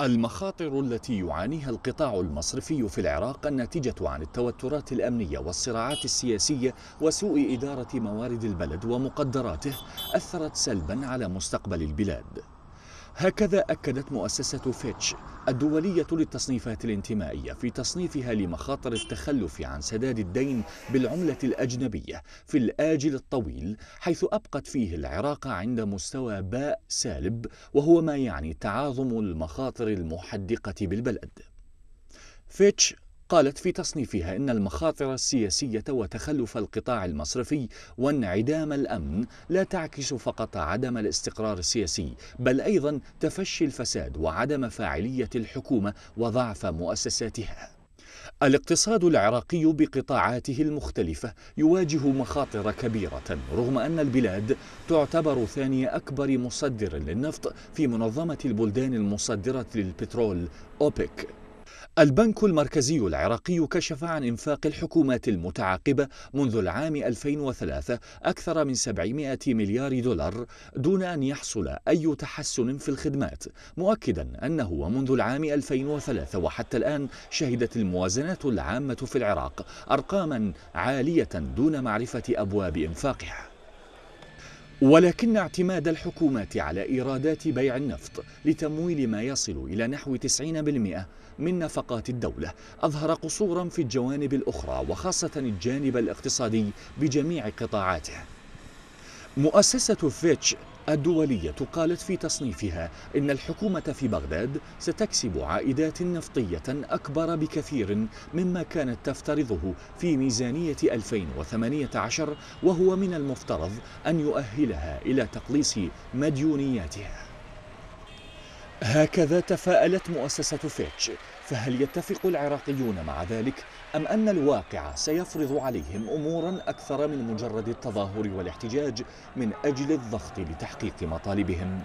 المخاطر التي يعانيها القطاع المصرفي في العراق الناتجة عن التوترات الأمنية والصراعات السياسية وسوء إدارة موارد البلد ومقدراته أثرت سلبا على مستقبل البلاد هكذا أكدت مؤسسة فيتش الدولية للتصنيفات الانتمائية في تصنيفها لمخاطر التخلف عن سداد الدين بالعملة الأجنبية في الآجل الطويل حيث أبقت فيه العراق عند مستوى باء سالب وهو ما يعني تعاظم المخاطر المحدقة بالبلد فيتش قالت في تصنيفها إن المخاطر السياسية وتخلف القطاع المصرفي وانعدام الأمن لا تعكس فقط عدم الاستقرار السياسي بل أيضا تفشي الفساد وعدم فاعلية الحكومة وضعف مؤسساتها الاقتصاد العراقي بقطاعاته المختلفة يواجه مخاطر كبيرة رغم أن البلاد تعتبر ثاني أكبر مصدر للنفط في منظمة البلدان المصدرة للبترول أوبك البنك المركزي العراقي كشف عن إنفاق الحكومات المتعاقبة منذ العام 2003 أكثر من 700 مليار دولار دون أن يحصل أي تحسن في الخدمات مؤكدا أنه ومنذ العام 2003 وحتى الآن شهدت الموازنات العامة في العراق أرقاما عالية دون معرفة أبواب إنفاقها ولكن اعتماد الحكومات على إيرادات بيع النفط لتمويل ما يصل إلى نحو 90% من نفقات الدولة أظهر قصورا في الجوانب الأخرى وخاصة الجانب الاقتصادي بجميع قطاعاته مؤسسة فيتش الدولية قالت في تصنيفها إن الحكومة في بغداد ستكسب عائدات نفطية أكبر بكثير مما كانت تفترضه في ميزانية 2018 وهو من المفترض أن يؤهلها إلى تقليص مديونياتها هكذا تفاءلت مؤسسة فيتش فهل يتفق العراقيون مع ذلك أم أن الواقع سيفرض عليهم أمورا أكثر من مجرد التظاهر والاحتجاج من أجل الضغط لتحقيق مطالبهم؟